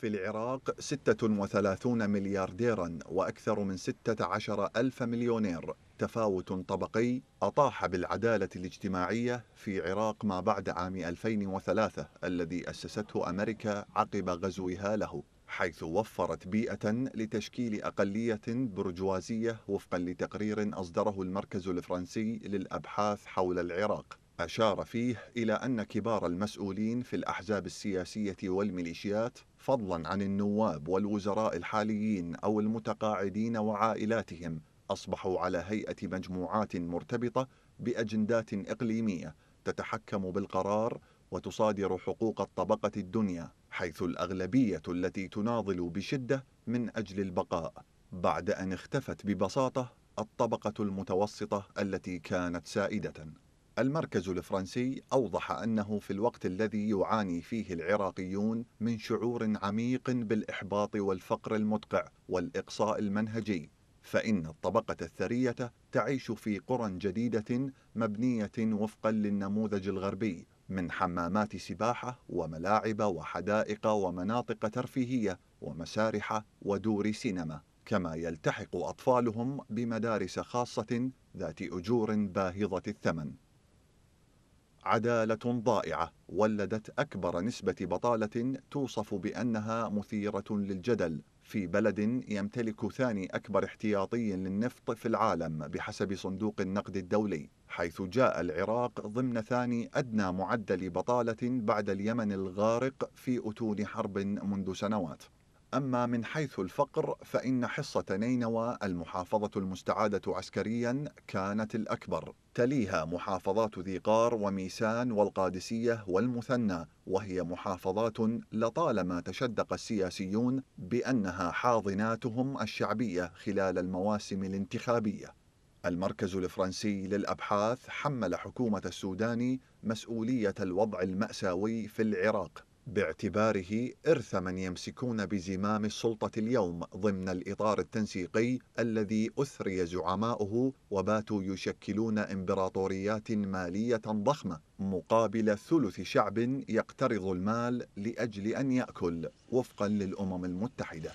في العراق 36 مليارديرا وأكثر من 16 ألف مليونير تفاوت طبقي أطاح بالعدالة الاجتماعية في عراق ما بعد عام 2003 الذي أسسته أمريكا عقب غزوها له حيث وفرت بيئة لتشكيل أقلية برجوازية وفقا لتقرير أصدره المركز الفرنسي للأبحاث حول العراق أشار فيه إلى أن كبار المسؤولين في الأحزاب السياسية والميليشيات فضلا عن النواب والوزراء الحاليين أو المتقاعدين وعائلاتهم أصبحوا على هيئة مجموعات مرتبطة بأجندات إقليمية تتحكم بالقرار وتصادر حقوق الطبقة الدنيا حيث الأغلبية التي تناضل بشدة من أجل البقاء بعد أن اختفت ببساطة الطبقة المتوسطة التي كانت سائدة المركز الفرنسي أوضح أنه في الوقت الذي يعاني فيه العراقيون من شعور عميق بالإحباط والفقر المدقع والإقصاء المنهجي فإن الطبقة الثرية تعيش في قرى جديدة مبنية وفقا للنموذج الغربي من حمامات سباحة وملاعب وحدائق ومناطق ترفيهية ومسارح ودور سينما كما يلتحق أطفالهم بمدارس خاصة ذات أجور باهظة الثمن عدالة ضائعة ولدت أكبر نسبة بطالة توصف بأنها مثيرة للجدل في بلد يمتلك ثاني أكبر احتياطي للنفط في العالم بحسب صندوق النقد الدولي حيث جاء العراق ضمن ثاني أدنى معدل بطالة بعد اليمن الغارق في أتون حرب منذ سنوات أما من حيث الفقر فإن حصة نينوى المحافظة المستعادة عسكريا كانت الأكبر تليها محافظات ذي قار وميسان والقادسية والمثنى وهي محافظات لطالما تشدق السياسيون بأنها حاضناتهم الشعبية خلال المواسم الانتخابية المركز الفرنسي للأبحاث حمل حكومة السودان مسؤولية الوضع المأساوي في العراق باعتباره إرث من يمسكون بزمام السلطة اليوم ضمن الإطار التنسيقي الذي أثري زعماؤه وباتوا يشكلون إمبراطوريات مالية ضخمة مقابل ثلث شعب يقترض المال لأجل أن يأكل وفقا للأمم المتحدة